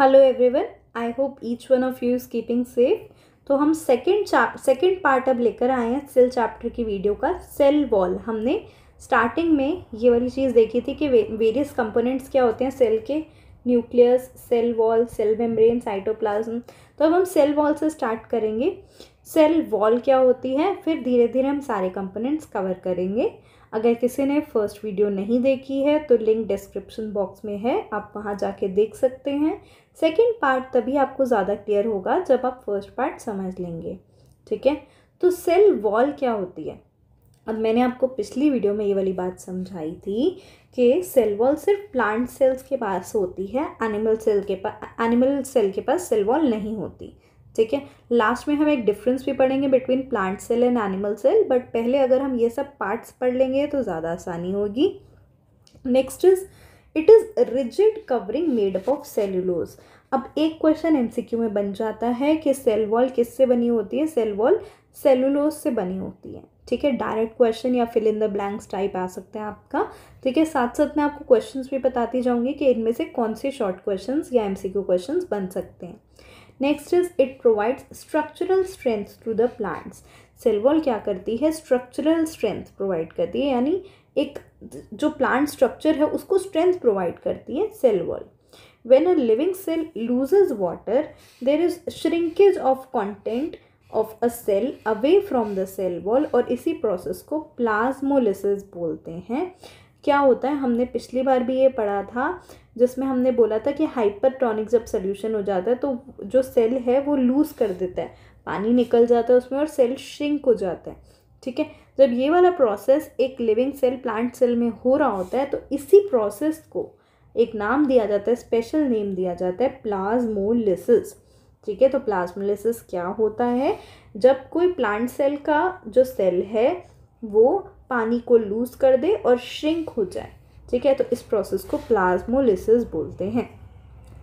Hello everyone I hope each one of you is keeping safe तो हम second chap second part अब लेकर आए हैं सेल चैप्टर की वीडियो का सेल वॉल हमने स्टार्टिंग में ये वाली चीज़ देखी थी कि वे, वेरियस कंपोनेंट्स क्या होते हैं सेल के nucleus cell wall cell membrane cytoplasm तो अब हम सेल वॉल से स्टार्ट करेंगे सेल वॉल क्या होती है फिर धीरे धीरे हम सारे कंपोनेंट्स कवर करेंगे अगर किसी ने फर्स्ट वीडियो नहीं देखी है तो लिंक डिस्क्रिप्शन बॉक्स में है आप वहाँ जाके देख सकते हैं सेकेंड पार्ट तभी आपको ज़्यादा क्लियर होगा जब आप फर्स्ट पार्ट समझ लेंगे ठीक है तो सेल वॉल क्या होती है अब मैंने आपको पिछली वीडियो में ये वाली बात समझाई थी कि सेल वॉल सिर्फ प्लांट सेल्स के पास होती है एनिमल सेल के पास एनिमल सेल के पास सेल वॉल नहीं होती ठीक है लास्ट में हम एक डिफरेंस भी पढ़ेंगे between plant cell and animal cell but पहले अगर हम ये सब पार्ट्स पढ़ लेंगे तो ज़्यादा आसानी होगी next is it is rigid covering made up of cellulose अब एक क्वेश्चन एमसीक्यू में बन जाता है कि सेल वॉल किससे बनी होती है सेल वॉल सेलुलोज से बनी होती है ठीक है डायरेक्ट क्वेश्चन या fill in the blanks type आ सकते हैं आपका ठीक है साथ साथ मैं आपको क्वेश्चंस भी बताती जाऊंगी कि इनमें से कौन से शॉर्ट क्वेश्चंस या एमसीक्यू क्वेश्चंस बन सकते हैं next is it provides structural strength to the plants cell wall क्या करती है स्ट्रक्चरल स्ट्रेंथ प्रोवाइड करती है यानी एक जो प्लांट स्ट्रक्चर है उसको स्ट्रेंथ प्रोवाइड करती है cell wall when a living cell loses water there is shrinkage of content of a cell away from the cell wall और इसी प्रोसेस को प्लाज्मोलिसिस बोलते हैं क्या होता है हमने पिछली बार भी ये पढ़ा था जिसमें हमने बोला था कि हाइपरटॉनिक जब सोल्यूशन हो जाता है तो जो सेल है वो लूज़ कर देता है पानी निकल जाता है उसमें और सेल श्रिंक हो जाता है ठीक है जब ये वाला प्रोसेस एक लिविंग सेल प्लांट सेल में हो रहा होता है तो इसी प्रोसेस को एक नाम दिया जाता है स्पेशल नेम दिया जाता है प्लाज्मोलिसिस ठीक है तो प्लाज्मोलिसिस क्या होता है जब कोई प्लांट सेल का जो सेल है वो पानी को लूज़ कर दे और श्रिंक हो जाए ठीक है तो इस प्रोसेस को प्लाज्मोलिसिस बोलते हैं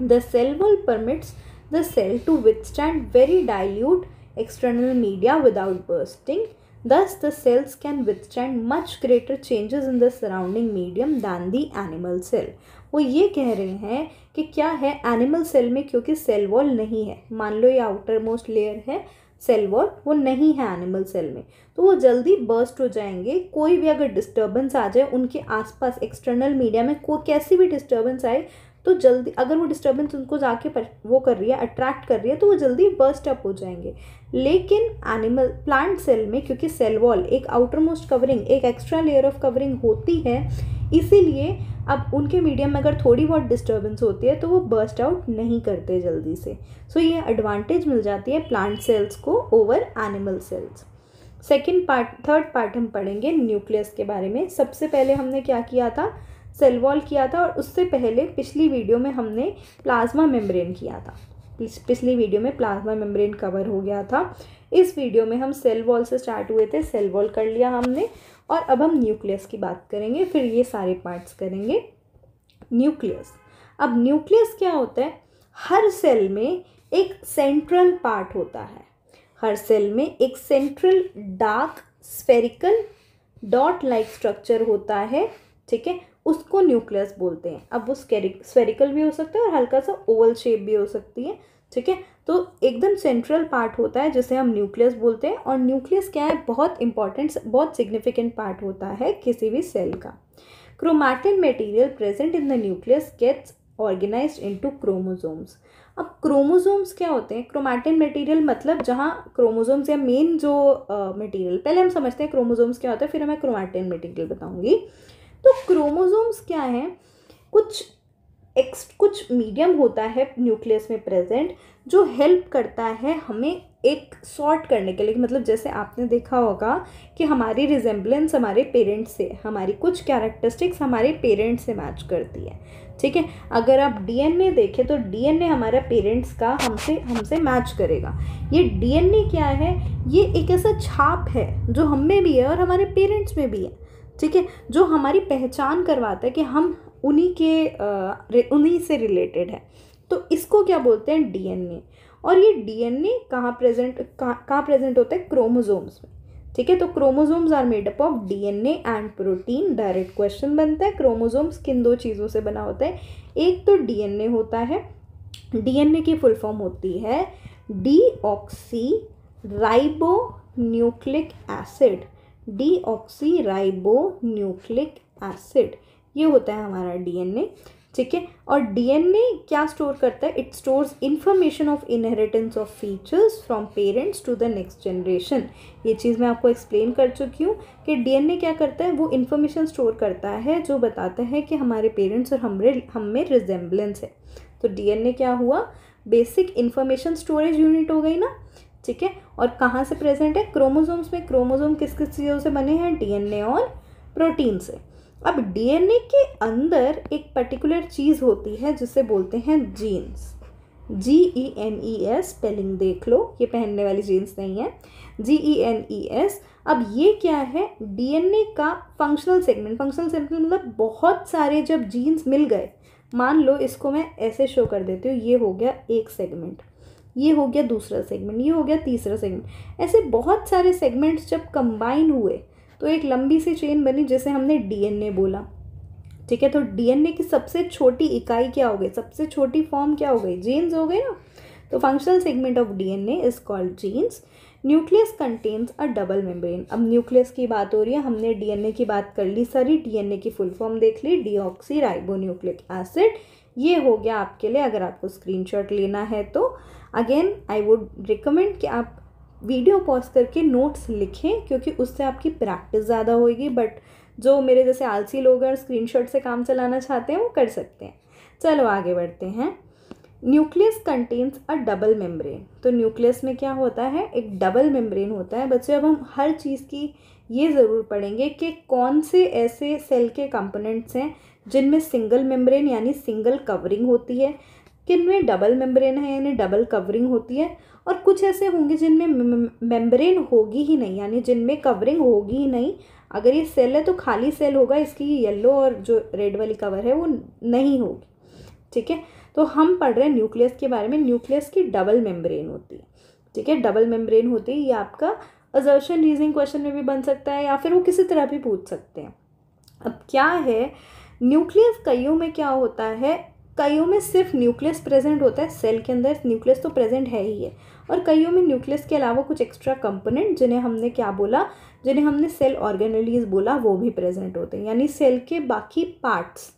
the cell wall permits the cell to withstand very dilute external media without bursting Thus, the cells can withstand much greater changes in the surrounding medium than the animal cell. वो ये कह रहे हैं कि क्या है एनिमल सेल में क्योंकि सेल वॉल नहीं है मान लो ये आउटर मोस्ट लेयर है सेल वॉल वो नहीं है एनिमल सेल में तो वो जल्दी बर्स्ट हो जाएंगे कोई भी अगर डिस्टर्बेंस आ जाए उनके आसपास एक्सटर्नल मीडिया में कोई कैसी भी डिस्टर्बेंस आए तो जल्दी अगर वो डिस्टर्बेंस उनको जाके पर, वो कर रही है अट्रैक्ट कर रही है तो वो जल्दी बर्स्ट अप हो जाएंगे लेकिन एनिमल प्लांट सेल में क्योंकि सेल वॉल एक आउटर मोस्ट कवरिंग एक एक्स्ट्रा लेयर ऑफ कवरिंग होती है इसीलिए अब उनके मीडियम में अगर थोड़ी बहुत डिस्टर्बेंस होती है तो वो बर्स्ट आउट नहीं करते जल्दी से सो so, ये एडवांटेज मिल जाती है प्लांट सेल्स को over animal cells second part third part हम पढ़ेंगे न्यूक्लियस के बारे में सबसे पहले हमने क्या किया था सेल वॉल किया था और उससे पहले पिछली वीडियो में हमने प्लाज्मा मेम्ब्रेन किया था पिछली वीडियो में प्लाज्मा मेम्ब्रेन कवर हो गया था इस वीडियो में हम सेल वॉल से स्टार्ट हुए थे सेल वॉल कर लिया हमने और अब हम न्यूक्लियस की बात करेंगे फिर ये सारे पार्ट्स करेंगे न्यूक्लियस अब न्यूक्लियस क्या होता है हर सेल में एक सेंट्रल पार्ट होता है हर सेल में एक central dark spherical dot like structure होता है ठीक है उसको न्यूक्लियस बोलते हैं अब वो स्फेरिकल भी हो सकता है और हल्का सा ओवल शेप भी हो सकती है ठीक है तो एकदम सेंट्रल पार्ट होता है जिसे हम न्यूक्लियस बोलते हैं और न्यूक्लियस क्या है बहुत इंपॉर्टेंट बहुत सिग्निफिकेंट पार्ट होता है किसी भी सेल का chromatin material present in the nucleus gets organize to chromosomes अब क्रोमोजोम्स क्या होते हैं क्रोमैटिन मटेरियल मतलब जहाँ क्रोमोजोम्स या मेन जो मटेरियल uh, पहले हम समझते हैं क्रोमोजोम्स क्या होता है फिर मैं क्रोमैटिन मटेरियल बताऊंगी तो क्रोमोसोम्स क्या हैं कुछ एक्स कुछ मीडियम होता है न्यूक्लियस में प्रेजेंट जो हेल्प करता है हमें एक सॉर्ट करने के लिए मतलब जैसे आपने देखा होगा कि हमारी रिजेंबलेंस हमारे पेरेंट्स से हमारी कुछ कैरेक्टरिस्टिक्स हमारे पेरेंट्स से मैच करती है ठीक है अगर आप डीएनए देखें तो डीएनए हमारा पेरेंट्स का हमसे हमसे मैच करेगा ये डीएनए क्या है ये एक ऐसा छाप है जो हम में भी है और हमारे पेरेंट्स में भी है ठीक है जो हमारी पहचान करवाता है कि हम उन्हीं के उन्हीं से रिलेटेड है तो इसको क्या बोलते हैं डीएनए और ये डीएनए कहाँ प्रेजेंट कहाँ प्रेजेंट होता है क्रोमोजोम्स में ठीक है तो chromosomes are made up of DNA and protein direct question बनता है क्रोमोजोम्स किन दो चीज़ों से बना होता है एक तो डीएनए होता है डीएनए की फुल फॉर्म होती है deoxyribonucleic acid deoxyribonucleic acid ये होता है हमारा डीएनए ठीक है और डीएनए क्या स्टोर करता है it stores information of inheritance of features from parents to the next generation ये चीज़ मैं आपको एक्सप्लेन कर चुकी हूँ कि डीएनए क्या करता है वो इन्फॉर्मेशन स्टोर करता है जो बताता है कि हमारे पेरेंट्स और हमरे हम में रिजेंबलेंस है तो डीएनए क्या हुआ बेसिक इन्फॉर्मेशन स्टोरेज यूनिट हो गई ना ठीक है और कहाँ से प्रेजेंट है क्रोमोसोम्स में क्रोमोसोम किस किस चीज़ों से बने हैं डीएनए और प्रोटीन से अब डीएनए के अंदर एक पर्टिकुलर चीज़ होती है जिसे बोलते हैं genes G E N E S spelling देख लो ये पहनने वाली जीन्स नहीं है जी ई एन ई एस अब ये क्या है डीएनए का फंक्शनल सेगमेंट फंक्शनल सेगमेंट मतलब बहुत सारे जब जीन्स मिल गए मान लो इसको मैं ऐसे शो कर देती हूँ ये हो गया एक सेगमेंट ये हो गया दूसरा सेगमेंट ये हो गया तीसरा सेगमेंट ऐसे बहुत सारे सेगमेंट्स जब कंबाइन हुए तो एक लंबी सी चेन बनी जैसे हमने डीएनए बोला ठीक है तो डीएनए की सबसे छोटी इकाई क्या हो गई सबसे छोटी फॉर्म क्या हो गई जीन्स हो गए ना तो functional segment of DNA is called genes nucleus contains a double membrane अब न्यूक्लियस की बात हो रही है हमने डीएनए की बात कर ली सारी डीएनए की फुल फॉर्म देख ली डीऑक्सी राइबोन्यूक्लिक एसिड ये हो गया आपके लिए अगर आपको स्क्रीनशॉट लेना है तो अगेन आई वुड रिकमेंड कि आप वीडियो पॉज करके नोट्स लिखें क्योंकि उससे आपकी प्रैक्टिस ज़्यादा होगी बट जो मेरे जैसे आलसी लोग हैं स्क्रीनशॉट से काम चलाना चाहते हैं वो कर सकते हैं चलो आगे बढ़ते हैं nucleus contains a double membrane तो न्यूक्लियस में क्या होता है एक डबल मेम्ब्रेन होता है बच्चों अब हम हर चीज़ की ये ज़रूर पढ़ेंगे कि कौन से ऐसे सेल के कंपोनेंट्स हैं जिनमें सिंगल मेम्ब्रेन यानी सिंगल कवरिंग होती है किनमें डबल मेम्ब्रेन है यानी डबल कवरिंग होती है और कुछ ऐसे होंगे जिनमें मेम्ब्रेन होगी ही नहीं यानी जिनमें कवरिंग होगी ही नहीं अगर ये सेल है तो खाली सेल होगा इसकी येलो और जो रेड वाली कवर है वो नहीं होगी ठीक है तो हम पढ़ रहे हैं न्यूक्लियस के बारे में न्यूक्लियस की डबल मेम्ब्रेन होती है ठीक है डबल मेम्ब्रेन होती है ये आपका अजर्शन रीजनिंग क्वेश्चन में भी बन सकता है या फिर वो किसी तरह भी पूछ सकते हैं अब क्या है न्यूक्लियस कईयों में क्या होता है कईयों में सिर्फ न्यूक्लियस प्रेजेंट होता है सेल के अंदर न्यूक्लियस तो प्रेजेंट है ही है और कईयों में न्यूक्लियस के अलावा कुछ एक्स्ट्रा कंपोनेंट जिन्हें हमने क्या बोला जिन्हें हमने सेल ऑर्गेनलीज बोला वो भी प्रेजेंट होते हैं यानी सेल के बाकी पार्ट्स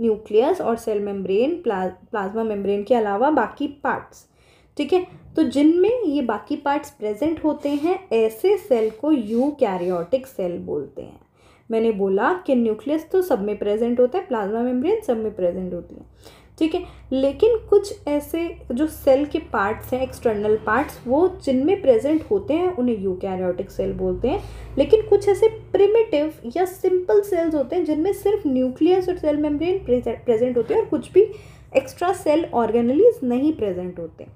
न्यूक्लियस और cell membrane pla, plasma membrane के अलावा बाकी पार्ट्स ठीक है तो जिनमें ये बाकी पार्ट्स प्रेजेंट होते हैं ऐसे सेल को यू कैरियोटिक सेल बोलते हैं मैंने बोला कि न्यूक्लियस तो सब में प्रेजेंट होता है प्लाज्मा मेम्ब्रेन सब में प्रेजेंट होती है ठीक है लेकिन कुछ ऐसे जो सेल के पार्ट्स हैं एक्सटर्नल पार्ट्स वो जिनमें प्रेजेंट होते हैं उन्हें यूकैरियोटिक सेल बोलते हैं लेकिन कुछ ऐसे प्रिमिटिव या सिंपल सेल्स होते हैं जिनमें सिर्फ न्यूक्लियस और सेल मेम्ब्रेन प्रेजेंट होते हैं और कुछ भी एक्स्ट्रा सेल ऑर्गेनलीज नहीं प्रेजेंट होते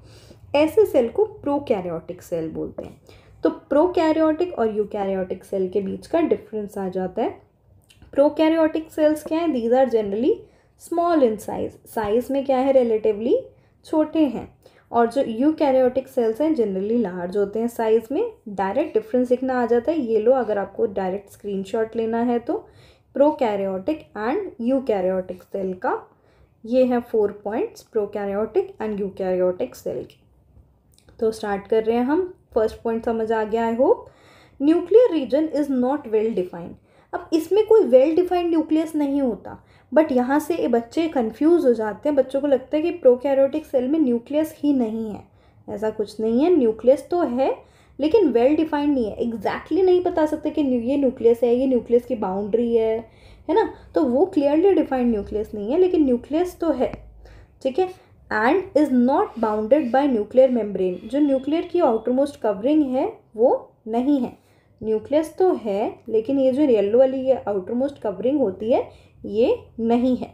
ऐसे सेल को प्रोकैरियोटिक सेल बोलते हैं तो प्रोकैरियोटिक और यूकैरियोटिक सेल के बीच का डिफरेंस आ जाता है प्रोकैरियोटिक सेल्स क्या हैं these are generally small in size size में क्या है रिलेटिवली छोटे हैं और जो यूकैरियोटिक सेल्स हैं जनरली लार्ज होते हैं साइज़ में डायरेक्ट डिफरेंस लिखना आ जाता है ये लो अगर आपको डायरेक्ट शॉट लेना है तो प्रोकैरियोटिक एंड यूकैरियोटिक सेल का ये है four points prokaryotic and eukaryotic cell के तो स्टार्ट कर रहे हैं हम फर्स्ट पॉइंट समझ आ गया I hope nuclear region is not well defined अब इसमें कोई वेल डिफाइंड न्यूक्लियस नहीं होता बट यहाँ से ये बच्चे कन्फ्यूज हो जाते हैं बच्चों को लगता है कि प्रोकैरियोटिक सेल में न्यूक्लियस ही नहीं है ऐसा कुछ नहीं है न्यूक्लियस तो है लेकिन वेल डिफाइंड नहीं है एग्जैक्टली exactly नहीं बता सकते कि ये न्यूक्लियस है ये न्यूक्लियस की बाउंड्री है है ना तो वो क्लियरली डिफाइंड न्यूक्लियस नहीं है लेकिन न्यूक्लियस तो है ठीक है and is not bounded by nuclear membrane जो न्यूक्लियर की आउटरमोस्ट कवरिंग है वो नहीं है न्यूक्लियस तो है लेकिन ये जो येल्लो वाली ये आउटरमोस्ट कवरिंग होती है ये नहीं है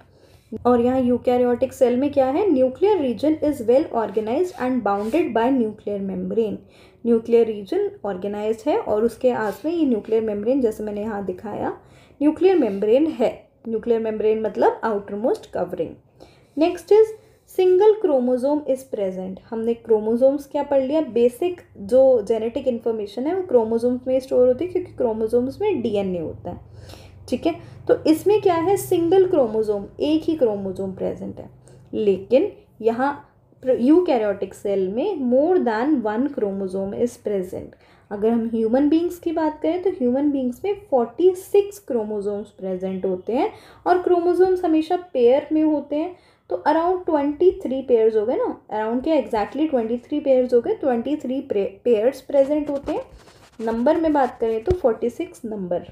और यहाँ यूकैरियोटिक सेल में क्या है nuclear region is well organize and bounded by nuclear membrane nuclear region organize है और उसके आस में ये न्यूक्लियर मेम्ब्रेन जैसे मैंने यहाँ दिखाया न्यूक्लियर मेम्ब्रेन है न्यूक्लियर मेम्ब्रेन मतलब outermost covering next is single chromosome is present हमने क्रोमोज़ोम्स क्या पढ़ लिया बेसिक जो जेनेटिक इन्फॉर्मेशन है वो क्रोमोज़ोम्स में स्टोर होती है क्योंकि क्रोमोज़ोम्स में डीएनए होता है ठीक है तो इसमें क्या है सिंगल क्रोमोज़ोम एक ही क्रोमोज़ोम प्रेजेंट है लेकिन यहाँ यूकैरियोटिक सेल में more than one chromosome is present अगर हम ह्यूमन बींग्स की बात करें तो ह्यूमन बींग्स में फोर्टी सिक्स क्रोमोज़ोम्स प्रेजेंट होते हैं और क्रोमोज़ोम्स हमेशा पेयर में होते हैं तो अराउंड ट्वेंटी थ्री पेयर्स हो गए ना अराउंड क्या एग्जैक्टली ट्वेंटी थ्री पेयर्स हो गए ट्वेंटी थ्री पेयर्स प्रेजेंट होते हैं नंबर में बात करें तो फोर्टी सिक्स नंबर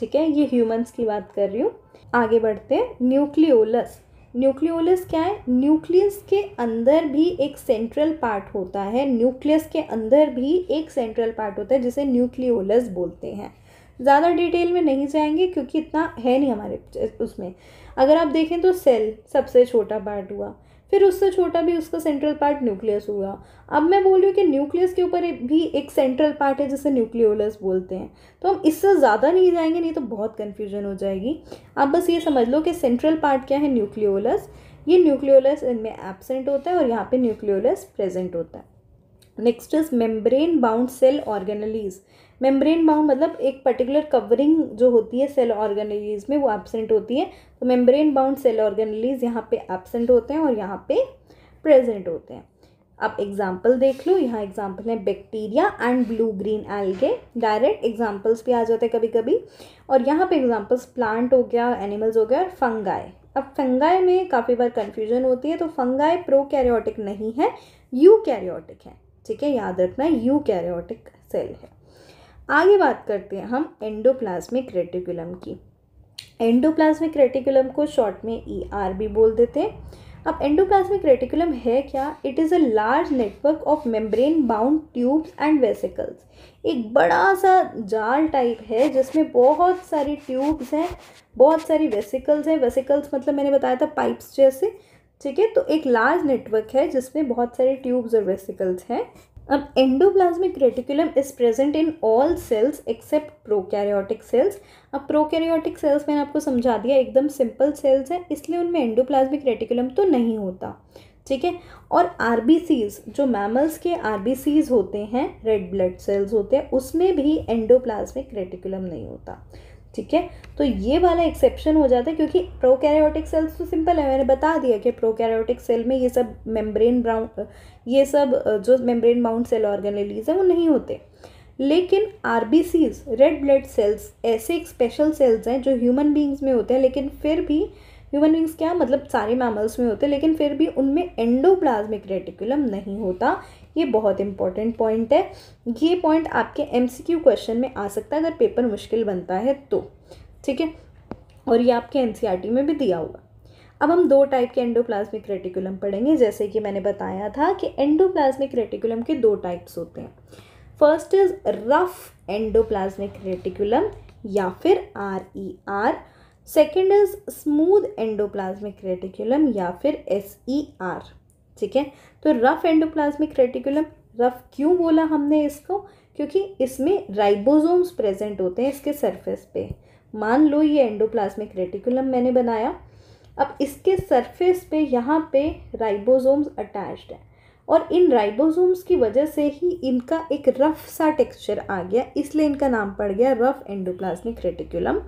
ठीक है ये ह्यूमंस की बात कर रही हूँ आगे बढ़ते हैं न्यूक्लियोलस न्यूक्लियोलस क्या है न्यूक्लियस के अंदर भी एक सेंट्रल पार्ट होता है न्यूक्लियस के अंदर भी एक सेंट्रल पार्ट होता है जिसे न्यूक्लियोलस बोलते हैं ज़्यादा डिटेल में नहीं जाएंगे क्योंकि इतना है नहीं हमारे उसमें अगर आप देखें तो सेल सबसे छोटा पार्ट हुआ फिर उससे छोटा भी उसका सेंट्रल पार्ट न्यूक्लियस हुआ अब मैं बोल रही हूँ कि न्यूक्लियस के ऊपर भी एक सेंट्रल पार्ट है जिसे न्यूक्लियोलस बोलते हैं तो हम इससे ज़्यादा नहीं जाएंगे नहीं तो बहुत कन्फ्यूजन हो जाएगी आप बस ये समझ लो कि सेंट्रल पार्ट क्या है न्यूक्लियोलस ये न्यूक्लियोलस इनमें एबसेंट होता है और यहाँ पर न्यूक्लियोलस प्रेजेंट होता है next is membrane bound cell organelles membrane bound मतलब एक पर्टिकुलर कवरिंग जो होती है सेल ऑर्गेनलीज में वो एबसेंट होती है तो मेम्ब्रेन बाउंड सेल ऑर्गेनलीज यहाँ पे एबसेंट होते हैं और यहाँ पे प्रेजेंट होते हैं अब एग्जाम्पल देख लो यहाँ एग्जाम्पल है bacteria and blue green algae direct examples भी आ जाते हैं कभी कभी और यहाँ पे एग्जाम्पल्स प्लांट हो गया एनिमल्स हो गया और फंगाई अब फंगाई में काफ़ी बार कन्फ्यूजन होती है तो फंगाई प्रो कैरियोटिक नहीं है यू कैरियोटिक है ठीक है याद रखना यू कैरियोटिक सेल है आगे बात करते हैं हम एंडोप्लाज्मिक रेटिकुलम की एंडोप्लाज्मिक रेटिकुलम को शॉर्ट में ई e आर भी बोल देते हैं अब एंडोप्लाज्मिक रेटिकुलम है क्या it is a large network of membrane bound tubes and vesicles एक बड़ा सा जाल टाइप है जिसमें बहुत सारी ट्यूब्स हैं बहुत सारी वेसिकल्स हैं वेसिकल्स मतलब मैंने बताया था पाइप्स जैसे ठीक है तो एक लार्ज नेटवर्क है जिसमें बहुत सारे ट्यूब्स और वेसिकल्स हैं अब endoplasmic reticulum is present in all cells except prokaryotic cells अब प्रोकैरियोटिक सेल्स मैंने आपको समझा दिया एकदम सिंपल सेल्स हैं इसलिए उनमें एंडोप्लाज्मिक रेटिकुलम तो नहीं होता ठीक है और आर जो मैमल्स के आर होते हैं रेड ब्लड सेल्स होते हैं उसमें भी एंडोप्लाज्मिक रेटिकुलम नहीं होता ठीक है तो ये वाला एक्सेप्शन हो जाता है क्योंकि प्रोकैरियोटिक सेल्स तो सिंपल है मैंने बता दिया कि प्रोकैरियोटिक सेल में ये सब मेम्ब्रेन ब्राउन ये सब जो मेम्ब्रेन माउंट सेल ऑर्गेनेलीज है वो नहीं होते लेकिन आर रेड ब्लड सेल्स ऐसे एक स्पेशल सेल्स हैं जो ह्यूमन बींग्स में होते हैं लेकिन फिर भी ह्यूमन बींग्स क्या मतलब सारे मैमल्स में होते हैं लेकिन फिर भी उनमें एंडोप्लाज्मिक रेटिकुलम नहीं होता ये बहुत इंपॉर्टेंट पॉइंट है ये पॉइंट आपके एम क्वेश्चन में आ सकता है अगर पेपर मुश्किल बनता है तो ठीक है और ये आपके एन e में भी दिया हुआ अब हम दो टाइप के एंडोप्लाज्मिक रेटिकुलम पढ़ेंगे जैसे कि मैंने बताया था कि एंडोप्लाज्मिक रेटिकुलम के दो टाइप्स होते हैं first is rough endoplasmic reticulum या फिर R E R second is smooth endoplasmic reticulum या फिर एस ई आर ठीक है तो रफ एंडोप्लाज्मिक रेटिकुलम रफ क्यों बोला हमने इसको क्योंकि इसमें राइबोसोम्स प्रेजेंट होते हैं इसके सरफेस पे मान लो ये एंडोप्लाज्मिक रेटिकुलम मैंने बनाया अब इसके सरफेस पे यहाँ पे राइबोसोम्स अटैच्ड हैं और इन राइबोसोम्स की वजह से ही इनका एक रफ सा टेक्सचर आ गया इसलिए इनका नाम पड़ गया रफ एंडोप्लाज्मिक रेटिकुलम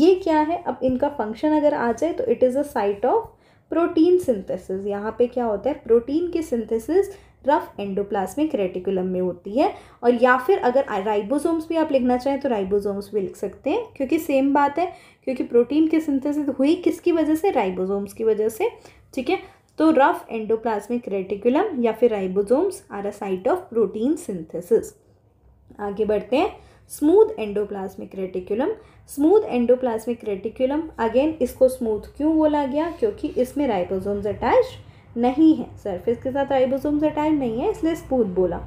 ये क्या है अब इनका फंक्शन अगर आ जाए तो it is a site of protein synthesis यहाँ पे क्या होता है प्रोटीन की सिंथेसिस रफ एंडोप्लाज्मिक रेटिकुलम में होती है और या फिर अगर राइबोसोम्स भी आप लिखना चाहें तो राइबोसोम्स भी लिख सकते हैं क्योंकि सेम बात है क्योंकि प्रोटीन की सिंथेसिस हुई किसकी वजह से राइबोसोम्स की वजह से ठीक है तो रफ एंडोप्लाज्मिक रेटिकुलम या फिर ribosomes are a site of protein synthesis आगे बढ़ते हैं smooth endoplasmic reticulum smooth endoplasmic reticulum again इसको स्मूथ क्यों बोला गया क्योंकि इसमें राइबोसोम्स अटैच नहीं है सरफेस के साथ राइबोसोम्स अटैच नहीं है इसलिए स्पूथ बोला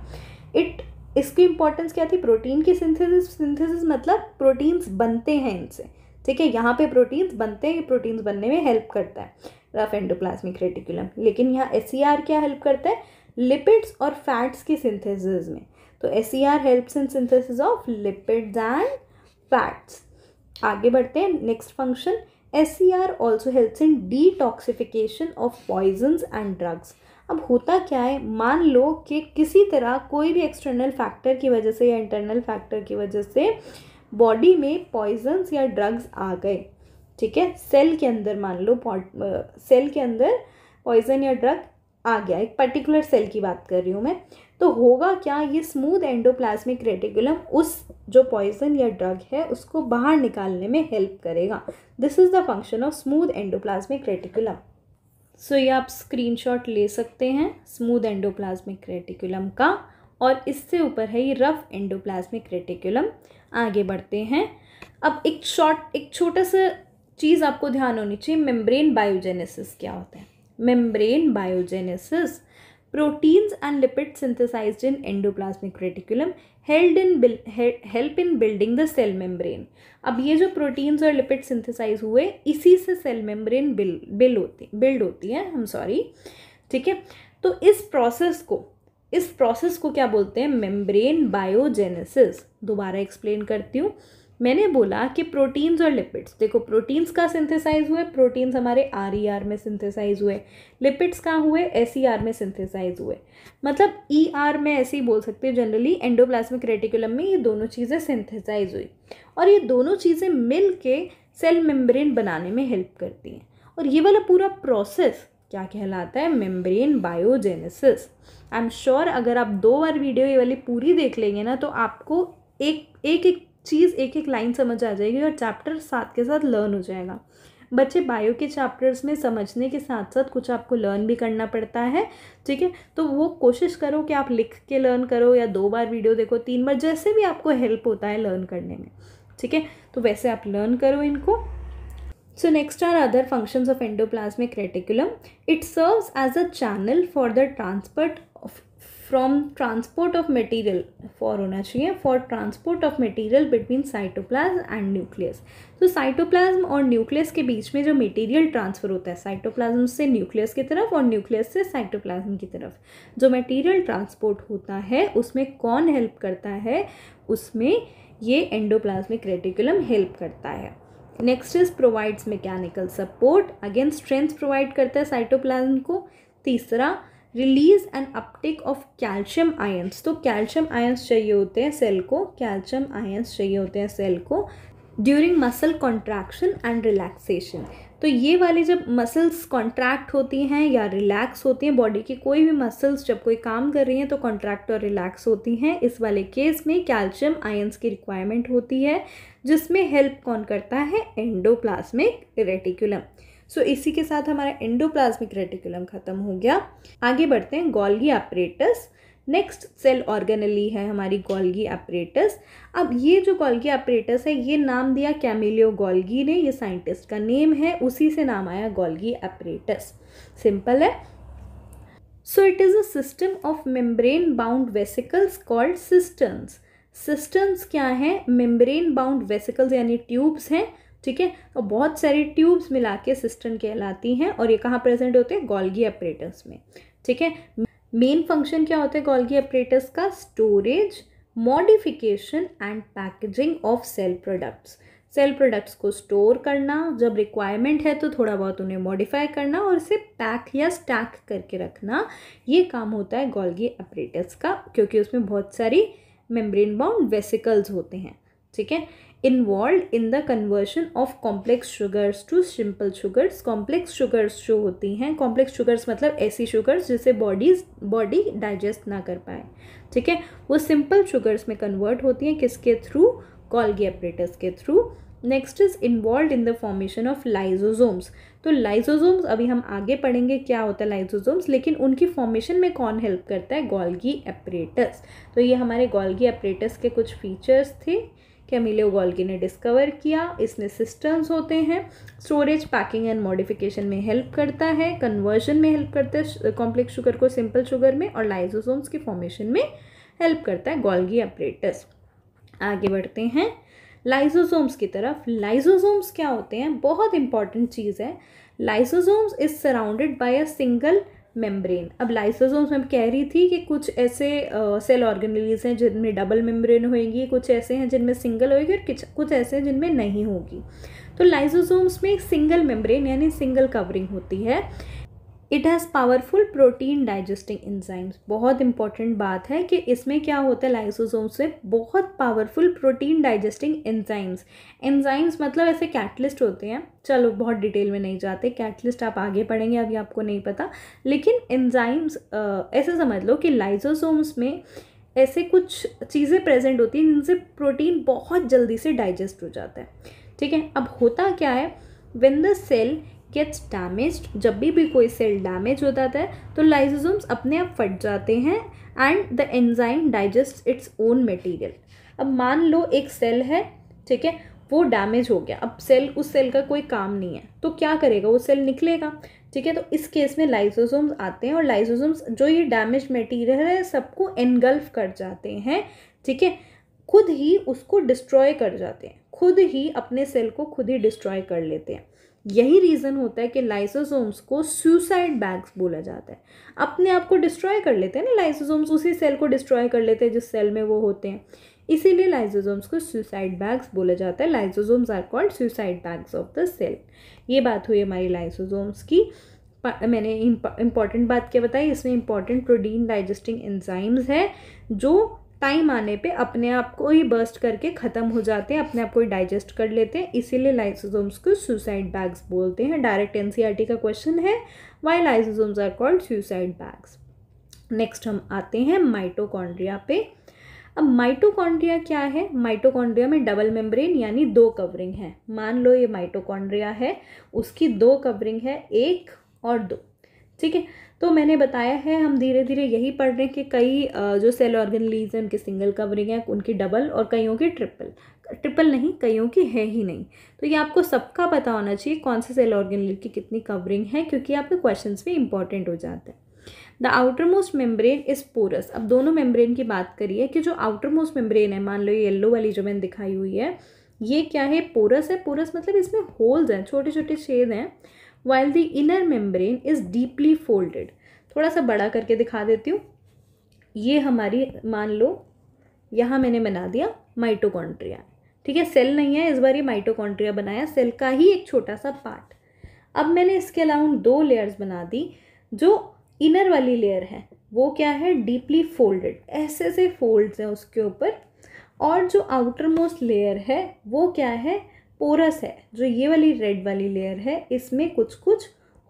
इट इसकी इंपॉर्टेंस क्या थी प्रोटीन की सिंथेसिस सिंथेसिस मतलब प्रोटीन्स बनते हैं इनसे ठीक है यहाँ पे प्रोटीन्स बनते हैं प्रोटीन्स बनने में हेल्प करता है रफ एंडोप्लाज्मिक रेटिकुलम लेकिन यहाँ एस e क्या हेल्प करता है लिपिड्स और फैट्स की सिंथेसिस में तो S E R helps in synthesis of lipids and fats आगे बढ़ते हैं next function S e also helps in detoxification of poisons and drugs. अब होता क्या है मान लो कि किसी तरह कोई भी एक्सटर्नल फैक्टर की वजह से या इंटरनल फैक्टर की वजह से बॉडी में पॉइजन्स या ड्रग्स आ गए ठीक है सेल के अंदर मान लो सेल के अंदर पॉइजन या ड्रग आ गया एक पर्टिकुलर सेल की बात कर रही हूँ मैं तो होगा क्या ये स्मूथ एंडोप्लाज्मिक रेटिकुलम उस जो पॉइजन या ड्रग है उसको बाहर निकालने में हेल्प करेगा this is the function of smooth endoplasmic reticulum so ये आप स्क्रीनशॉट ले सकते हैं स्मूथ एंडोप्लाज्मिक रेटिकुलम का और इससे ऊपर है ये रफ एंडोप्लाज्मिक रेटिकुलम आगे बढ़ते हैं अब एक शॉर्ट एक छोटा सा चीज़ आपको ध्यान होनी चाहिए मेम्ब्रेन बायोजेनेसिस क्या होता है membrane biogenesis Proteins and lipids synthesized in endoplasmic reticulum held in help in building the cell membrane. ab ye jo proteins aur lipids synthesize hue isi se cell membrane build बिल होती build होती है हम sorry ठीक है तो इस process को इस प्रोसेस को क्या बोलते हैं मेम्ब्रेन बायोजेनेसिस दोबारा एक्सप्लेन करती हूँ मैंने बोला कि प्रोटीन्स और लिपिड्स देखो प्रोटीन्स का सिंथेसाइज हुए प्रोटीन्स हमारे आर ई आर में सिंथेसाइज हुए लिपिड्स कहाँ हुए एस ई आर में सिंथेसाइज हुए मतलब ई e आर में ऐसे ही बोल सकते हैं जनरली एंडोप्लाज्मिक रेटिकुलम में ये दोनों चीज़ें सिंथेसाइज हुई और ये दोनों चीज़ें मिल के सेल मेम्ब्रेन बनाने में हेल्प करती हैं और ये वाला पूरा प्रोसेस क्या कहलाता है membrane biogenesis I am sure अगर आप दो बार वीडियो ये वाली पूरी देख लेंगे ना तो आपको एक एक एक चीज़ एक एक लाइन समझ आ जाएगी और चैप्टर साथ के साथ लर्न हो जाएगा बच्चे बायो के चैप्टर्स में समझने के साथ साथ कुछ आपको लर्न भी करना पड़ता है ठीक है तो वो कोशिश करो कि आप लिख के लर्न करो या दो बार वीडियो देखो तीन बार जैसे भी आपको हेल्प होता है लर्न करने में ठीक है तो वैसे आप लर्न करो इनको so next are other functions of endoplasmic reticulum it serves as a channel for the transport from transport of material for होना चाहिए for transport of material between cytoplasm and nucleus तो साइटोप्लाज्म और न्यूक्लियस के बीच में जो मटेरियल ट्रांसफ़र होता है साइटोप्लाज्म से न्यूक्लियस की तरफ और न्यूक्लियस से साइटोप्लाज्म की तरफ जो मटेरियल ट्रांसपोर्ट होता है उसमें कौन हेल्प करता है उसमें ये एंडोप्लाज्मिक रेटिकुलम हेल्प करता है next is provides mechanical support again strength provide करता है साइटोप्लाज्म को तीसरा release and uptake of calcium ions तो कैल्शियम आयन्स चाहिए होते हैं सेल को कैल्शियम आयन्स चाहिए होते हैं सेल को during muscle contraction and relaxation तो ये वाले जब मसल्स कॉन्ट्रैक्ट होती हैं या रिलैक्स होती हैं बॉडी की कोई भी मसल्स जब कोई काम कर रही हैं तो कॉन्ट्रैक्ट और रिलैक्स होती हैं इस वाले केस में कैल्शियम आयन्स की रिक्वायरमेंट होती है जिसमें हेल्प कौन करता है एंडोप्लाज्मिक रेटिकुलम सो इसी के साथ हमारा एंडोप्लाज्मिक रेटिकुलम खत्म हो गया आगे बढ़ते हैं Golgi apparatus next cell organelle है हमारी गोल्गी ऑपरेटस अब ये जो गोल्गी ऑपरेटस है ये नाम दिया कैमिलियो गोल्गी ने ये साइंटिस्ट का नेम है उसी से नाम आया गोल्गी ऑपरेटस सिंपल है so it is a system of membrane bound vesicles called systems systems क्या हैं मेम्ब्रेन बाउंड वेसिकल्स यानी ट्यूब्स हैं ठीक है तो बहुत सारी ट्यूब्स मिला के सिस्टम कहलाती हैं और ये कहाँ प्रेजेंट होते हैं गोल्गी ऑपरेटर्स में ठीक है मेन फंक्शन क्या होता है गोल्गी ऑपरेटर्स का storage modification and packaging of cell products cell products को स्टोर करना जब रिक्वायरमेंट है तो थोड़ा बहुत उन्हें मॉडिफाई करना और इसे पैक या स्टैक करके रखना ये काम होता है गोल्गी अपरेटस का क्योंकि उसमें बहुत सारी मेम्ब्रेन बाउंड वेसिकल्स होते हैं ठीक है involve in the conversion of complex sugars to simple sugars complex sugars जो होती हैं कॉम्प्लेक्स शुगर्स मतलब ऐसी शुगर्स जिसे बॉडीज बॉडी डाइजेस्ट ना कर पाए ठीक है वो सिंपल शुगर्स में कन्वर्ट होती हैं किसके थ्रू कॉलगी ऑपरेटर्स के through next is involve in the formation of lysosomes तो लाइजोजोम्स अभी हम आगे पढ़ेंगे क्या होता है लाइजोजोम्स लेकिन उनकी फॉर्मेशन में कौन हेल्प करता है गोल्गी एपरेटस तो ये हमारे गोल्गी एपरेटस के कुछ फीचर्स थे कैमिलो गोल्गी ने डिस्कवर किया इसमें सिस्टम्स होते हैं स्टोरेज पैकिंग एंड मॉडिफिकेशन में हेल्प करता है कन्वर्जन में हेल्प करता है कॉम्प्लेक्स शुगर को सिंपल शुगर में और लाइजोसोम्स के फॉर्मेशन में हेल्प करता है गोल्गी अपरेटस आगे बढ़ते हैं लाइजोसोम्स की तरफ लाइजोसोम्स क्या होते हैं बहुत इंपॉर्टेंट चीज़ है lysosomes is surrounded by a single membrane अब लाइसोसोम्स में कह रही थी कि कुछ ऐसे सेल ऑर्गेनलीज हैं जिनमें डबल मेम्ब्रेन होएगी कुछ ऐसे हैं जिनमें सिंगल होएगी और कुछ ऐसे हैं जिनमें नहीं होगी तो लाइसोसोम्स में सिंगल मेम्ब्रेन यानी सिंगल कवरिंग होती है it has powerful protein digesting enzymes बहुत इंपॉर्टेंट बात है कि इसमें क्या होता है लाइसोसोम से बहुत powerful protein digesting enzymes enzymes मतलब ऐसे कैटलिस्ट होते हैं चलो बहुत डिटेल में नहीं जाते कैटलिस्ट आप आगे पढ़ेंगे अभी आपको नहीं पता लेकिन एंजाइम्स ऐसे समझ लो कि लाइसोसोम्स में ऐसे कुछ चीज़ें प्रेजेंट होती हैं जिनसे प्रोटीन बहुत जल्दी से डाइजेस्ट हो जाता है ठीक है अब होता क्या है when the cell gets damage जब भी भी कोई सेल डैमेज हो जाता है तो लाइजोजोम्स अपने आप फट जाते हैं and the enzyme digest its own material अब मान लो एक सेल है ठीक है वो डैमेज हो गया अब सेल उस सेल का कोई काम नहीं है तो क्या करेगा वो सेल निकलेगा ठीक है तो इस केस में लाइजोजोम्स आते हैं और लाइजोजोम्स जो ये डैमेज मटीरियल है सबको एनगल्फ कर जाते हैं ठीक है खुद ही उसको डिस्ट्रॉय कर जाते हैं खुद ही अपने सेल को खुद ही डिस्ट्रॉय कर लेते हैं यही रीज़न होता है कि लाइसोसोम्स को सुसाइड बैग्स बोला जाता है अपने आप को डिस्ट्रॉय कर लेते हैं ना लाइसोसोम्स उसी सेल को डिस्ट्रॉय कर लेते हैं जिस सेल में वो होते हैं इसीलिए लाइसोजोम्स को सुसाइड बैग्स बोला जाता है lysosomes are called suicide bags of the cell ये बात हुई हमारी लाइसोजोम्स की मैंने इंपॉर्टेंट बात क्या बताई इसमें इंपॉर्टेंट प्रोटीन डाइजेस्टिंग एंजाइम्स है जो टाइम आने पे अपने आप को ही बर्स्ट करके ख़त्म हो जाते हैं अपने आप को ही डाइजेस्ट कर लेते हैं इसीलिए लाइसोजोम्स को सुसाइड बैग्स बोलते हैं डायरेक्ट एन e का क्वेश्चन है why lysosomes are called suicide bags next हम आते हैं माइटोकॉन्ड्रिया पे अब माइटोकॉन्ड्रिया क्या है माइटोकॉन्ड्रिया में डबल मेम्ब्रेन यानी दो कवरिंग है मान लो ये माइटोकॉन्ड्रिया है उसकी दो कवरिंग है एक और दो ठीक है तो मैंने बताया है हम धीरे धीरे यही पढ़ रहे हैं कि कई जो सेल ऑर्गन लीज हैं उनके सिंगल कवरिंग है उनकी डबल और कईयों की ट्रिपल ट्रिपल नहीं कईयों की है ही नहीं तो ये आपको सबका पता होना चाहिए कौन से सेल ऑर्गन लीड की कितनी कवरिंग है क्योंकि आपके क्वेश्चन भी इंपॉर्टेंट हो जाते हैं the outermost membrane is porous अब दोनों मेम्ब्रेन की बात करिए कि जो आउटर मोस्ट मेम्ब्रेन है मान लो ये येल्लो वाली जो मैंने दिखाई हुई है ये क्या है पोरस है पोरस मतलब इसमें होल्स हैं छोटे छोटे छेद हैं while the inner membrane is deeply folded थोड़ा सा बड़ा करके दिखा देती हूँ ये हमारी मान लो यहाँ मैंने बना दिया माइटोकॉन्ट्रिया ठीक है सेल नहीं है इस बार ये माइटोकॉन्ट्रिया बनाया सेल का ही एक छोटा सा पार्ट अब मैंने इसके अलाउंड दो लेयर्स बना दी जो इनर वाली लेयर है वो क्या है डीपली फोल्डेड ऐसे से फोल्ड्स हैं उसके ऊपर और जो आउटर मोस्ट लेयर है वो क्या है पोरस है जो ये वाली रेड वाली लेयर है इसमें कुछ कुछ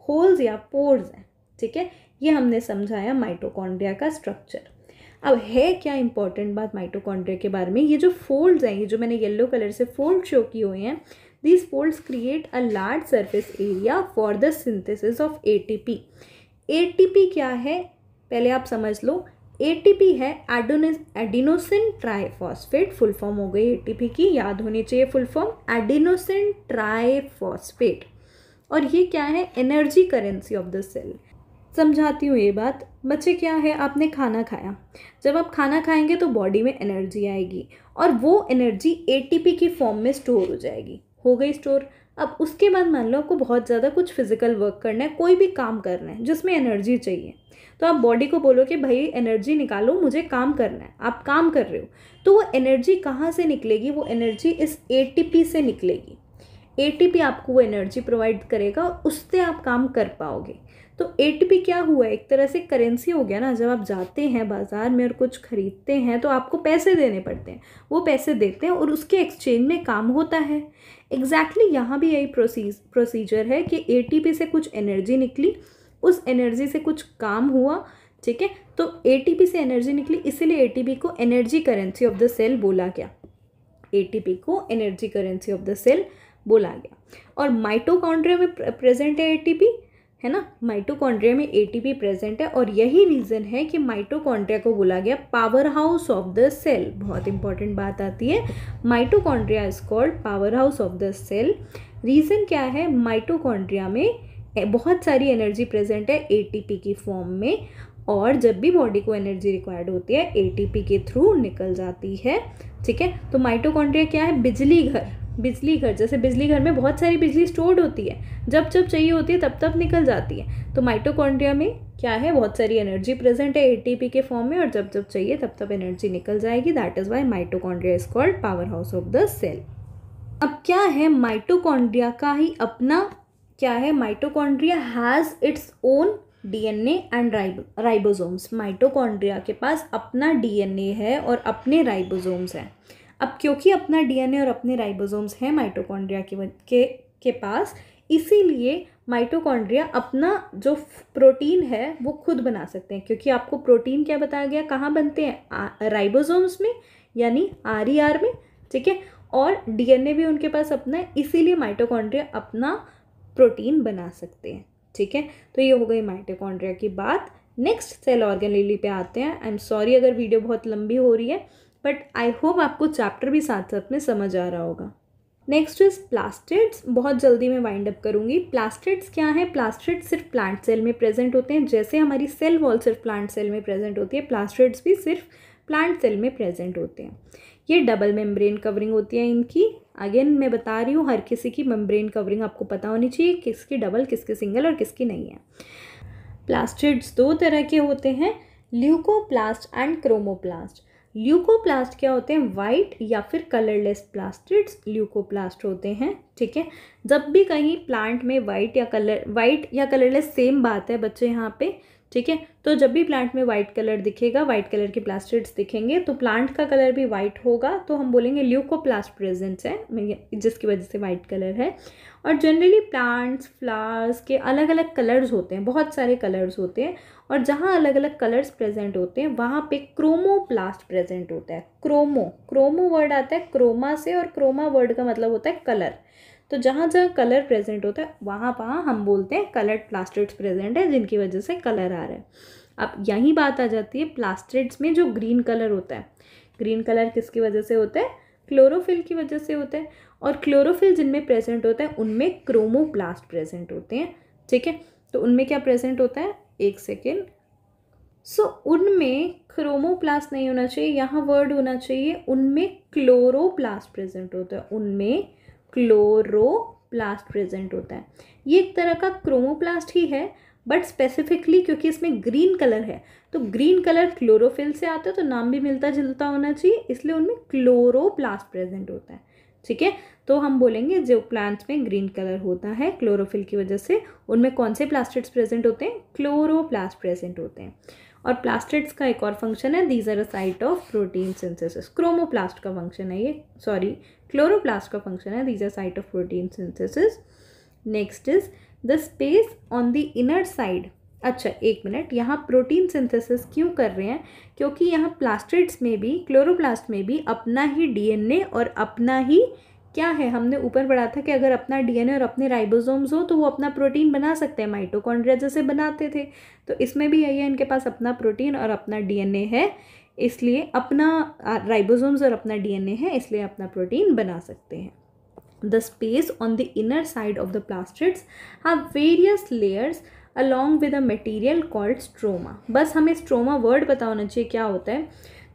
होल्स या पोर्स हैं ठीक है ये हमने समझाया माइटोकॉन्ड्रिया का स्ट्रक्चर अब है क्या इंपॉर्टेंट बात माइटोकॉन्ड्रिया के बारे में ये जो फोल्ड्स हैं ये जो मैंने येलो कलर से फोल्ड शो किए हुए हैं these folds create a large surface area for the synthesis of T P क्या है पहले आप समझ लो एटीपी है एडिनोसिन ट्राइफॉस्फेट फुल फॉर्म हो गई एटीपी की याद होनी चाहिए फुल फॉर्म एडिनोसिन ट्राइफॉस्फेट और ये क्या है energy currency of the cell समझाती हूँ ये बात बच्चे क्या है आपने खाना खाया जब आप खाना खाएंगे तो बॉडी में एनर्जी आएगी और वो एनर्जी एटीपी की फॉर्म में स्टोर हो जाएगी हो गई स्टोर अब उसके बाद मान लो आपको बहुत ज़्यादा कुछ फिजिकल वर्क करना है कोई भी काम करना है जिसमें एनर्जी चाहिए तो आप बॉडी को बोलो कि भाई एनर्जी निकालो मुझे काम करना है आप काम कर रहे हो तो वो एनर्जी कहाँ से निकलेगी वो एनर्जी इस ए से निकलेगी ए आपको वो एनर्जी प्रोवाइड करेगा उससे आप काम कर पाओगे तो ए क्या हुआ एक तरह से करेंसी हो गया ना जब आप जाते हैं बाज़ार में और कुछ ख़रीदते हैं तो आपको पैसे देने पड़ते हैं वो पैसे देते हैं और उसके एक्सचेंज में काम होता है एग्जैक्टली exactly यहाँ भी यही प्रोसीज प्रोसीजर है कि ए से कुछ एनर्जी निकली उस एनर्जी से कुछ काम हुआ ठीक है तो एटीपी से एनर्जी निकली इसीलिए एटीपी को energy currency of the cell बोला गया एटीपी को energy currency of the cell बोला गया और माइटोकॉन्ड्रिया में प्रेजेंट है एटीपी है ना माइटोकॉन्ड्रिया में एटीपी प्रेजेंट है और यही रीज़न है कि माइटोकॉन्ड्रिया को बोला गया power house of the cell बहुत इंपॉर्टेंट बात आती है mitochondria is called power house of the cell reason क्या है माइटोकॉन्ड्रिया में बहुत सारी एनर्जी प्रेजेंट है एटीपी की फॉर्म में और जब भी बॉडी को एनर्जी रिक्वायर्ड होती है एटीपी के थ्रू निकल जाती है ठीक है तो माइटोकॉन्ड्रिया क्या है बिजली घर बिजली घर जैसे बिजली घर में बहुत सारी बिजली स्टोर्ड होती है जब जब चाहिए होती है तब तब निकल जाती है तो माइटोकॉन्ड्रिया में क्या है बहुत सारी एनर्जी प्रेजेंट है एटीपी के फॉर्म में और जब जब चाहिए तब तब एनर्जी निकल जाएगी that is why mitochondria is called power house of the cell अब क्या है माइटोकॉन्ड्रिया का ही अपना क्या है mitochondria has its own DNA and ribo ribosomes mitochondria के पास अपना डीएनए है और अपने राइबोसोम्स हैं अब क्योंकि अपना डीएनए और अपने राइबोसोम्स हैं माइटोकॉन्ड्रिया के के के पास इसीलिए माइटोकॉन्ड्रिया अपना जो प्रोटीन है वो खुद बना सकते हैं क्योंकि आपको प्रोटीन क्या बताया गया कहाँ बनते हैं राइबोसोम्स में यानी आर e में ठीक है और डीएनए भी उनके पास अपना है इसीलिए माइटोकॉन्ड्रिया अपना प्रोटीन बना सकते हैं ठीक है तो ये हो गई माइटोकॉन्ड्रिया की बात नेक्स्ट सेल ऑर्गन लिली पे आते हैं आई एम सॉरी अगर वीडियो बहुत लंबी हो रही है बट आई होप आपको चैप्टर भी साथ साथ में समझ आ रहा होगा नेक्स्ट इज प्लास्टिड्स बहुत जल्दी मैं वाइंड अप करूँगी प्लास्टिड्स क्या है प्लास्टिड सिर्फ प्लांट सेल में प्रेजेंट होते हैं जैसे हमारी सेल वॉल सिर्फ प्लांट सेल में प्रेजेंट होती है प्लास्टिड्स भी सिर्फ प्लांट सेल में प्रेजेंट होते हैं ये डबल मेम्ब्रेन कवरिंग होती है इनकी अगेन मैं बता रही हूँ हर किसी की मेम्ब्रेन कवरिंग आपको पता होनी चाहिए किसकी डबल किसकी सिंगल और किसकी नहीं है प्लास्टिड्स दो तरह के होते हैं ल्यूकोप्लास्ट एंड क्रोमोप्लास्ट ल्यूकोप्लास्ट क्या होते हैं वाइट या फिर कलरलेस प्लास्टिड्स ल्यूकोप्लास्ट होते हैं ठीक है जब भी कहीं प्लांट में वाइट या कलर वाइट या कलरलेस सेम बात है बच्चे यहाँ पे ठीक है तो जब भी प्लांट में वाइट कलर दिखेगा व्हाइट कलर के प्लास्टिड्स दिखेंगे तो प्लांट का कलर भी वाइट होगा तो हम बोलेंगे ल्यूकोप्लास्ट प्रेजेंस है जिसकी वजह से वाइट कलर है और जनरली प्लांट्स फ्लावर्स के अलग अलग कलर्स होते हैं बहुत सारे कलर्स होते हैं और जहाँ अलग अलग कलर्स प्रेजेंट होते हैं वहाँ पे प्लास्ट प्रेजेंट होता है क्रोमो क्रोमो वर्ड आता है क्रोमा से और क्रोमा वर्ड का मतलब होता है कलर तो जहाँ जहाँ कलर प्रेजेंट होता है वहाँ वहाँ हम बोलते हैं कलर्ड प्लास्टिड्स प्रेजेंट है जिनकी वजह से कलर आ रहा है अब यही बात आ जाती है प्लास्टिड्स में जो ग्रीन कलर होता है ग्रीन कलर किसकी वजह से होता है क्लोरोफिल की वजह से होता है और क्लोरोफिल जिनमें प्रेजेंट होता है उनमें क्रोमोप्लास्ट प्रेजेंट होते हैं ठीक है तो उनमें क्या प्रेजेंट होता है एक सेकेंड सो so, उनमें क्रोमोप्लास्ट नहीं होना चाहिए यहाँ वर्ड होना चाहिए उनमें क्लोरोप्लास्ट प्रेजेंट होता है उनमें क्लोरोप्लास्ट प्रेजेंट होता है ये एक तरह का क्रोमोप्लास्ट ही है बट स्पेसिफिकली क्योंकि इसमें ग्रीन कलर है तो ग्रीन कलर क्लोरोफिल से आता है तो नाम भी मिलता जुलता होना चाहिए इसलिए उनमें क्लोरोप्लास्ट प्रेजेंट होता है ठीक है तो हम बोलेंगे जो प्लांट्स में ग्रीन कलर होता है क्लोरोफिल की वजह से उनमें कौन से प्लास्टिड्स प्रेजेंट होते हैं क्लोरोप्लास्ट प्रेजेंट होते हैं और प्लास्टिड्स का एक और फंक्शन है these are a site of protein synthesis chromoplast का फंक्शन है ये सॉरी Chloroplast का function है these are site of protein synthesis. Next is the space on the inner side अच्छा एक मिनट यहाँ प्रोटीन सिंथेसिस क्यों कर रहे हैं क्योंकि यहाँ प्लास्टिड्स में भी क्लोरोप्लास्ट में भी अपना ही डीएनए और अपना ही क्या है हमने ऊपर पढ़ा था कि अगर अपना डीएनए और अपने राइबोसोम्स हो तो वो अपना प्रोटीन बना सकते हैं माइटोकॉन्ड्रिया जैसे बनाते थे तो इसमें भी यही है इनके पास अपना प्रोटीन और अपना डीएनए है इसलिए अपना राइबोसोम्स और अपना डीएनए है इसलिए अपना प्रोटीन बना सकते हैं the space on the inner side of the plastics है various layers along with a material called stroma बस हमें स्ट्रोमा वर्ड बता होना चाहिए क्या होता है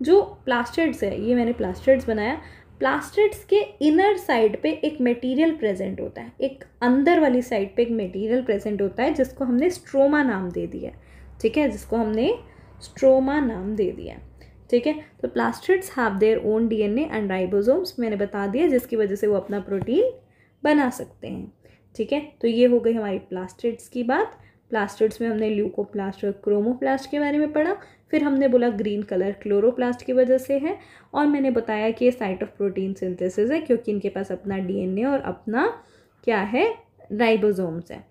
जो प्लास्टर्ड्स है ये मैंने plastids बनाया प्लास्टिड्स के इनर साइड पे एक मटेरियल प्रेजेंट होता है एक अंदर वाली साइड पे एक मटेरियल प्रेजेंट होता है जिसको हमने स्ट्रोमा नाम दे दिया ठीक है जिसको हमने स्ट्रोमा नाम दे दिया ठीक है तो plastids have their own DNA and ribosomes मैंने बता दिया जिसकी वजह से वो अपना प्रोटीन बना सकते हैं ठीक है तो ये हो गई हमारी प्लास्टिड्स की बात प्लास्टिड्स में हमने ल्यूकोप्लास्ट और क्रोमोप्लास्ट के बारे में पढ़ा फिर हमने बोला ग्रीन कलर क्लोरोप्लास्ट की वजह से है और मैंने बताया कि ये साइट ऑफ प्रोटीन सिंथेसिस है क्योंकि इनके पास अपना डीएनए और अपना क्या है राइबोसोम्स है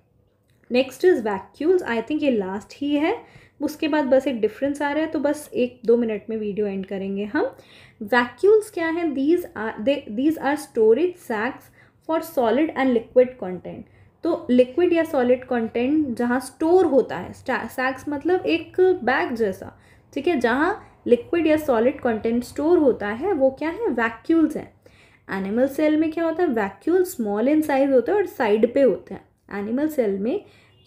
next is vacuoles I think ये लास्ट ही है उसके बाद बस एक डिफरेंस आ रहा है तो बस एक दो मिनट में वीडियो एंड करेंगे हम वैक्यूल्स क्या हैं these are these are storage sacs for solid and liquid content तो लिक्विड या सॉलिड कंटेंट जहाँ स्टोर होता है सैक्स मतलब एक बैग जैसा ठीक है जहाँ लिक्विड या सॉलिड कंटेंट स्टोर होता है वो क्या है वैक्यूल्स हैं एनिमल सेल में क्या होता है वैक्यूल स्मॉल इन साइज होता है और साइड पे होते हैं एनिमल सेल में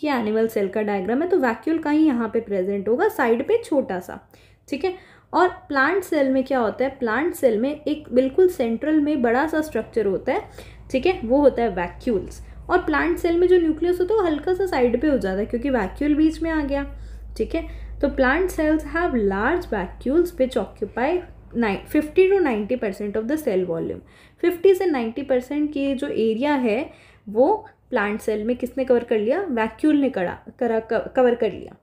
ये एनिमल सेल का डायग्राम है तो वैक्यूल कहीं यहाँ पे प्रेजेंट होगा साइड पे छोटा सा ठीक है और प्लांट सेल में क्या होता है प्लांट सेल में एक बिल्कुल सेंट्रल में बड़ा सा स्ट्रक्चर होता है ठीक है वो होता है वैक्यूल्स और प्लांट सेल में जो न्यूक्लियस होता है वो हल्का सा साइड पे हो जाता है क्योंकि वैक्यूल बीच में आ गया ठीक है तो plant cells have large vacuoles which occupy fifty to ninety percent of the cell volume fifty से नाइन्टी परसेंट की जो एरिया है वो प्लांट सेल में किसने कवर कर लिया वैक्यूल ने करा करा कवर कर लिया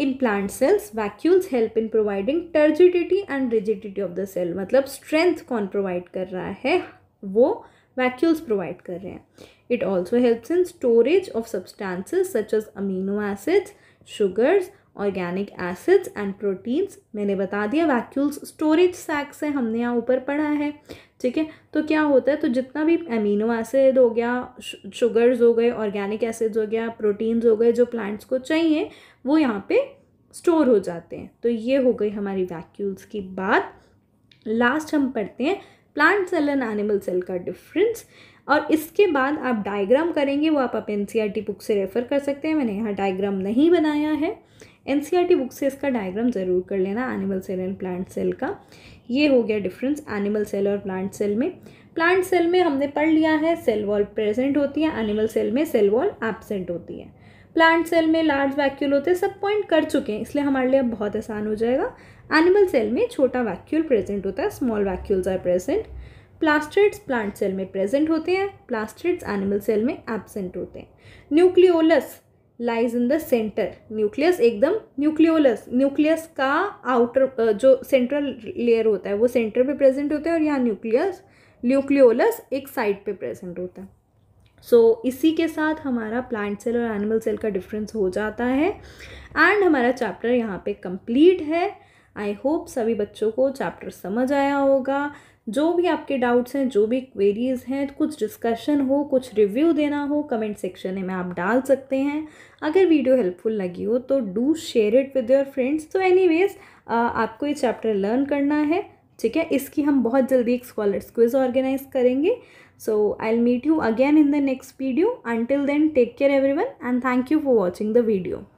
in plant cells vacuoles help in providing turgidity and rigidity of the cell मतलब स्ट्रेंथ कौन प्रोवाइड कर रहा है वो वैक्यूल्स प्रोवाइड कर रहे हैं It also helps in storage of substances such as amino acids, sugars, organic acids and proteins मैंने बता दिया वैक्यूल्स स्टोरेज सैक्स है हमने यहाँ ऊपर पढ़ा है ठीक है तो क्या होता है तो जितना भी अमीनो एसिड हो गया शुगर्स हो गए ऑर्गेनिक एसिड्स हो गया प्रोटीन्स हो गए जो प्लांट्स को चाहिए वो यहाँ पे स्टोर हो जाते हैं तो ये हो गई हमारी वैक्यूल्स की बात लास्ट हम पढ़ते हैं plant cell and animal cell का डिफरेंस और इसके बाद आप डायग्राम करेंगे वो आप आर टी बुक से रेफ़र कर सकते हैं मैंने यहाँ डायग्राम नहीं बनाया है एन बुक e से इसका डायग्राम ज़रूर कर लेना animal cell and plant cell का ये हो गया डिफरेंस एनिमल सेल और प्लांट सेल में प्लांट सेल में हमने पढ़ लिया है सेल वॉल प्रेजेंट होती है एनिमल सेल में सेल वॉल एबसेंट होती है प्लांट सेल में लार्ज वैक्यूल होते हैं सब पॉइंट कर चुके हैं इसलिए हमारे लिए अब बहुत आसान हो जाएगा एनिमल सेल में छोटा वैक्यूल प्रेजेंट होता है small vacuoles are present plastids plant cell में प्रेजेंट होते हैं प्लास्टिड्स एनिमल सेल में एबसेंट होते हैं nucleolus lies in the centre nucleus एकदम न्यूक्लियोलस न्यूक्लियस का आउटर जो सेंट्रल लेयर होता है वो सेंटर पे प्रेजेंट होता है और यहाँ न्यूक्लियस न्यूक्लियोलस एक साइड पे प्रेजेंट होता है सो so, इसी के साथ हमारा प्लांट सेल और एनिमल सेल का डिफरेंस हो जाता है एंड हमारा चैप्टर यहाँ पे कंप्लीट है आई होप सभी बच्चों को चैप्टर समझ आया होगा जो भी आपके डाउट्स हैं जो भी क्वेरीज हैं कुछ डिस्कशन हो कुछ रिव्यू देना हो कमेंट सेक्शन में आप डाल सकते हैं अगर वीडियो हेल्पफुल लगी हो तो do share it with your friends तो एनीवेज आपको ये चैप्टर लर्न करना है ठीक है इसकी हम बहुत जल्दी एक स्कॉलर्स क्विज ऑर्गेनाइज करेंगे so I meet you again in the next video until then take care everyone and thank you for watching the video